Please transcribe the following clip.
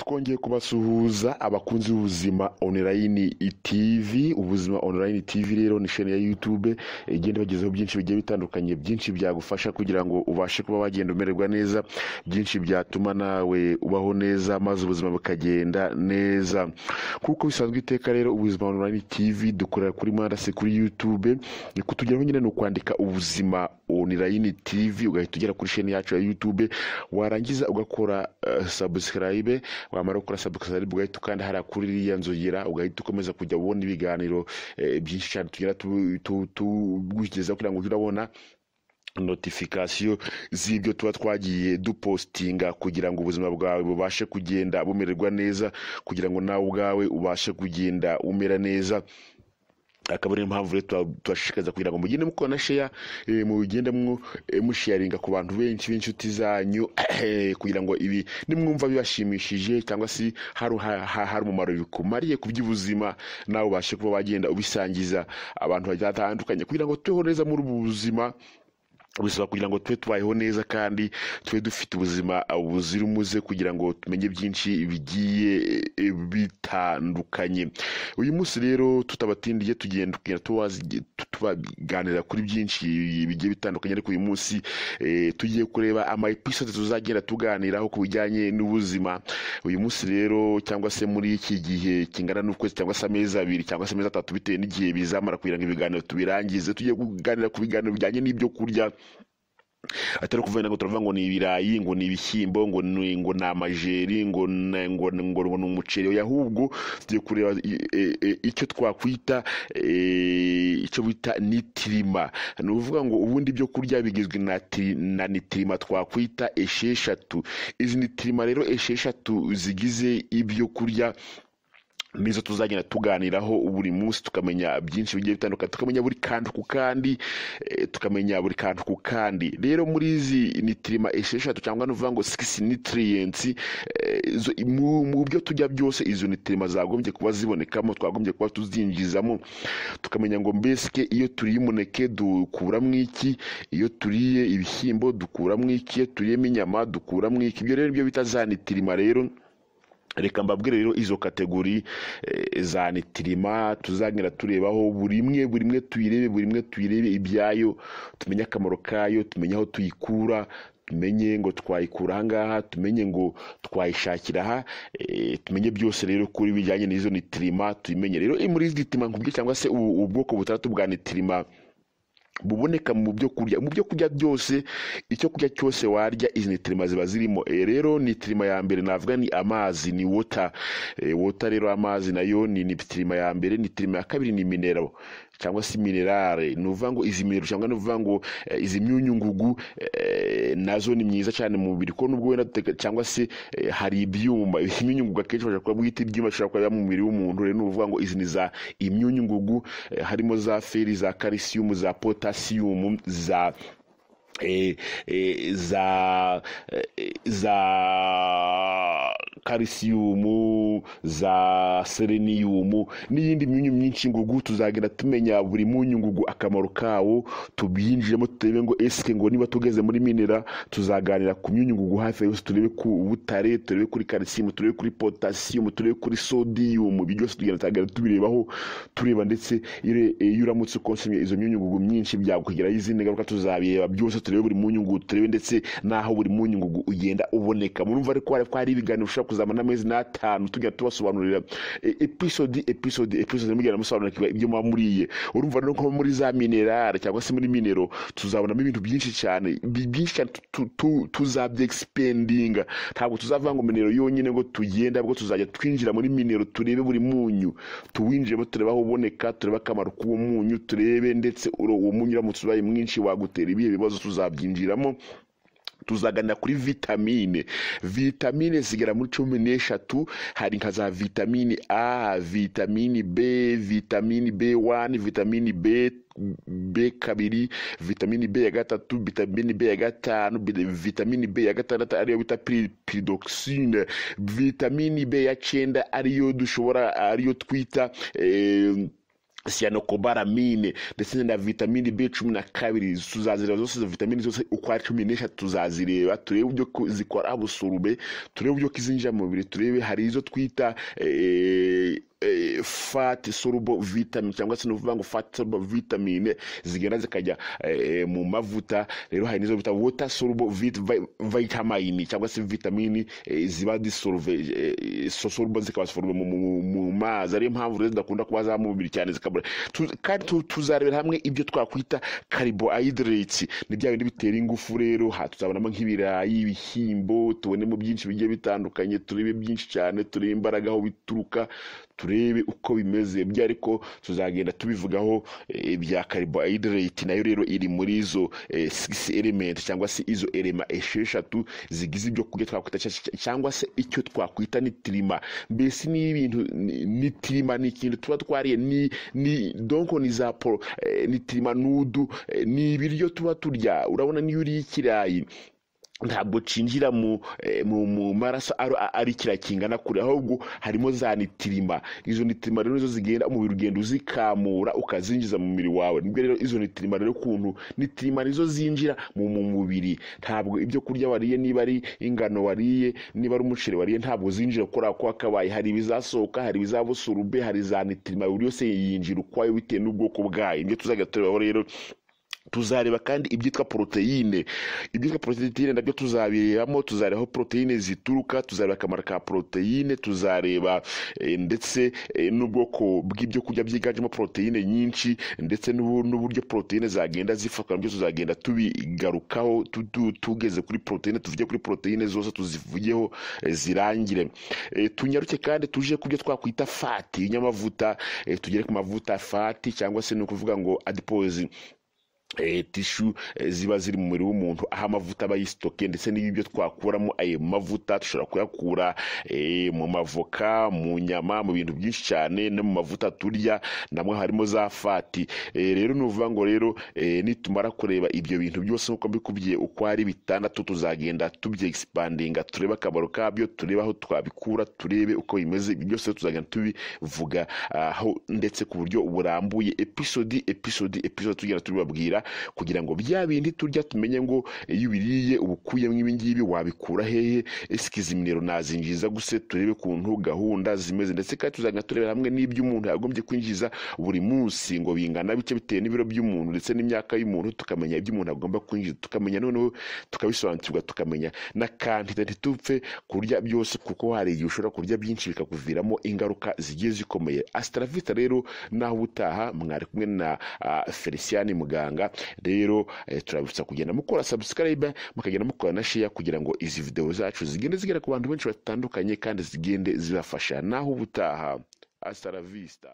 twongeye kubasuhuza abakunzi b'ubuzima online tv ubuzima online tv rero ni shene ya youtube igenda bagezeho byinshi bigiye bitandukanye byinshi byagufasha kugira ngo ubashe kuba wagenda umererwa neza byinshi byatuma nawe ubaho neza maze ubuzima bukagenda neza kuko bisanzwe iteka rero ubuzima online tv dukorera kuri murandasi kuri youtube kutugeraho nyine ni ukwandika ubuzima online tv ugahita ugera kuri sheni yacu ya youtube warangiza ugakora uh, subscribe wamara gukora subscribe ugahita ukanda hariya kuri iriya nzogera ugahita ukomeza kujya ubona ibiganiro eh, byinshi cyane tugera tugugeza kugira ngo ujye urabona notifikasiyo z'ibyo tuba twagiye dupostinga kugira ngo ubuzima bwawe bubashe kugenda bumererwa neza kugira ngo nawe ubwawe ubashe kugenda umera neza akaba ariyo mpamvu rero tubashishikariza kugira ngo mugende mukora na sheya eh, mugende eh, musheyaringa ku bantu benshi b'inshuti zanyu eh, kugira ngo ibi nimwumva bibashimishije cyangwa se hari umumaro bikumariye ku by'ubuzima nawe ubashe kuba wagenda ubisangiza abantu batandukanye kugira ngo tubeho neza muri ubu buzima bisaba kugira ngo tube tubayeho neza kandi tube dufite ubuzima buzira umuze kugira ngo tumenye byinshi bigiye eh, bitandukanye uyu munsi rero tutabatindiye tugenda tugenda twaganira kuri byinshi bigiye bitandukanye ariko uyu munsi eh, tugiye kureba ama episode tuzagenda tuganiraho ku bijyanye n'ubuzima uyu munsi rero cyangwa se muri iki gihe kingana n'ukwezi cyangwa se amezi abiri cyangwa se amezi atatu bitewe n'igihe bizamara kugira ngo ibiganiro tubirangize tugiye kuganira ku biganiro bijyanye n'ibyo kurya atari ukuvuga ngo turavuga ngo ni ibirayi ngo ni ibishyimbo ngo ni ngo amajeri ngo ngo ngo ni umuceri ahubwo tujye kureba e, e, icyo twakwita e, icyo bita nitirima ni ukuvuga ngo ubundi ibyo kurya bigizwe na nitirima twakwita esheshatu izi nitirima rero esheshatu zigize ibyo kurya nizo tuzagenda tuganiraho buri munsi tukamenya byinshi bigiye bitandukanye tukamenya buri kantu ku kandi eh, tukamenya buri kantu ku kandi rero muri izi nitirima esheshatu cyangwa nuvuga ngo sikisi nitiriyensi eh, mu byo tujya byose izo nitirima zagombye kuba zibonekamo twagombye kuba tuzinjizamo tukamenya ngo mbese iyo turiye umuneke dukuramo iki iyo turiye ibishyimbo dukuramo iki iyo turiyemo inyama dukuramo iki ibyo rero byo bita za nitirima rero reka mbabwire rero izo kategori eh, za nitirima tuzagenda turebaho buri imwe buri imwe tuyirebe buri imwe tuyirebe ibyayo tumenye akamaro kayo tumenye aho tuyikura tumenye ngo twayikura ahangaha tumenye ngo twayishakira aha eh, tumenye byose rero kuri bijyanye n'izo nitirima tuyimenye rero eh, muri izi nitirima nkubye cyangwa se ubwoko butandatu bwa nitirima buboneka mu byo kurya mu byo kurya byose icyo kurya cyose warya izi ni ziba zirimo eh, rero nitirima ya mbere navuga ni amazi ni wota eh, wota rero amazi nayo ni tirima ya mbere nitirima ya kabiri ni minero cyangwa se minerare ni uvuga ngo izi minero cyangwa ni uvuga ngo eh, izi myunyungugu eh, nazo ni myiza cyane mu mubiri kuko nubwo wenda cyangwa se eh, hari ibyuma izi myunyungugu akenshi bashobora kuba bwita ibyuma bishobora kuba mu mubiri w'umuntu rero ni uvuga ngo izi ni za imyunyungugu harimo za feri za kalisiyumu za potasiyumu za E, e, za e, za karisiyumu za sereniyumu n'iyindi myunyu myinshi ngugu tuzagenda tumenya buri munyu ngugu akamaro kawo tubinjiremo turebe ngo esike ngo niba tugeze muri minera tuzaganira ku myunyu ngugu hafi yose turebe ku butare turebe kuri karisiyumu turebe kuri potasiyumu turebe kuri sodiyumu ibyo byose tugenda tuzagenda tubirebaho tureba ndetse iyo eh, uramutse ukonsomye izo myunyu ngugu myinshi byagukugiraho izindi ngaruka tuzabireba byose turebe buri munyungu turebe ndetse n'aho buri munyungu ugenda uboneka murumva ariko hari ko hari ibiganiro ushobora kuzamara n'amezi n'atanu tugenda tubasobanurira e, episode episode episode mugenda musobanurira ibyo muba muriye urumva rero ko muri za minerale cyangwa se muri minero tuzabonamo ibintu byinshi cyane byinshi cyane tuzabyexpendinga ntabwo tuzavanga ngo minero yonyine ngo tugenda bwo tuzajya twinjira muri minero turebe buri munyu tuwinjiremo turebe aho uboneka turebe akamaro k'uwo munyu turebe ndetse uwo munyu uramutse ubaye mwinshi wagutera ibihe bibazo tuzabyinjiramo tuzaganira kuri vitamine vitamine zigera muri cumi n'eshatu hari nka za vitamine a vitamine b vitamine b1 vitamine b b kabiri vitamine b ya gatatu vitamine b ya gatanu vitamine b ya gatandatu ariyo bita pridoxine vitamine b ya cyenda ariyo dushobora ariyo twita eh, siyanokobaramin ndetse na vitamini b cumi na kabiri tuzazireba zose izo vitamini zose uko ari cumi n'eshatu tuzazireba turebe uburyo zikora busurube turebe uburyo izinjira mu mubiri turebe hari izo twita eh, Eh, fati soluble vitamine cyangwa se ni ukuvuga ngo fati soluble vitamine zigenda zikajya eh, mu mavuta rero hari n'izo bita water soluble vitamine cyangwa se vitamini eh, ziba disolve soluble zikaba soluble mu mazi ariyo mpamvu rero zidakunda kuba za cyane zikabura kandi tuzarebera hamwe ibyo twakwita carbohydrates ni bya bindi bitera ingufu rero aha tuzabonamo nk'ibirayi ibishyimbo tubonemo byinshi bigiye bitandukanye turebe byinshi cyane turebe imbaraga aho bituruka turebe uko bimeze ariko tuzagenda tubivugaho ibya eh, carbohydrate nayo rero iri muri izo eh, six element cyangwa se izo elema esheshatu zigize ibyo kurya twakwita cyangwa se icyo twakwita nitirima mbese ni ibintu nitirima ni ikintu tuba twariye ni ni donc ni za eh, nitirima nudu ni ibiryo tuba turya urabona niyo uriye ikirayi ntabwo cinjira mu eh, maraso ari kira kingana kure ahubwo harimo za nitirima izo nitirima rero nizo zigenda umubiri ugenda uzikamura ukazinjiza mu mubiri wawe nibwo rero izo nitirima rero ukuntu nitirima nizo zinjira mu mubiri ntabwo ibyo kurya wariye niba ari ingano wariye niba ari umuceri wariye ntabwo zinjira kubera ko wakabaye hari ibizasohoka hari ibizabusurube hari za nitirima buri yose yinjira ukwayo bitewe n'ubwoko bwayo ibyo tuzajya turebaho rero tuzareba kandi ibyitwa poroteyine ibyitwa poroteyine nabyo tuzabirebamo tuzareba poroteyine zituruka tuzareba akamaro ka poroteyine tuzareba eh, ndetse eh, n'ubwoko bw'ibyo kurya byiganjemo poroteyine nyinshi ndetse n'uburyo poroteyine zagenda zifatwa nabyo tuzagenda tubigarukaho tugeze kuri poroteyine tuvuge kuri poroteyine zose tuzivugeho eh, zirangire tunyaruke kandi tuje ku twakwita fati inyamavuta tugere ku mavuta fati cyangwa se ni ukuvuga ngo adipozi Eh, tishu eh, ziba ziri mu mubiri w'umuntu aho amavuta aba yisitoke ndetse n'ibyo twakuramo ayo mavuta dushobora kuyakura eh, mu mavoka mu nyama mu bintu byinshi cyane no mu mavuta turya namwe harimo za fati rero ni ukuvuga ngo rero nitumara kureba ibyo bintu byose nk'uko mbikubwiye uko ari bitandatu tuzagenda tubye egisipandinga turebe akamaro kabyo turebe aho twabikura turebe uko bimeze byose tuzagenda tubivuga aho ndetse ku buryo burambuye episodi episodi episodi tugenda tubibabwira kugira ngo bya bindi turya tumenye ngo iyo ubiriye uba ukuyemo ibingibi wabikura hehe ese izi nazinjiza guse turebe ukuntu gahunda zimeze ndetse kandi tuzajya turebera hamwe n'ibyo umuntu yagombye kwinjiza buri munsi ngo bingana bityo bitewe n'ibiro by'umuntu ndetse n'imyaka y'umuntu tukamenya ibyo umuntu agomba kwinjiza tukamenya noneho tukabisobanukirwa tukamenya n'akantu ntitupfe kurya byose kuko hari igihe ushobora kurya byinshi bikakuviramo ingaruka zigiye zikomeye asitaravita rero naho ubutaha mwari kumwe na ah, felician muganga rero eh, turabibutsa kugenda mukora subscribe mukagenda mukora na share kugira ngo izi video zacu zigende zigera ku bantu benshi batandukanye kandi zigende zibafasha naho ubutaha hasta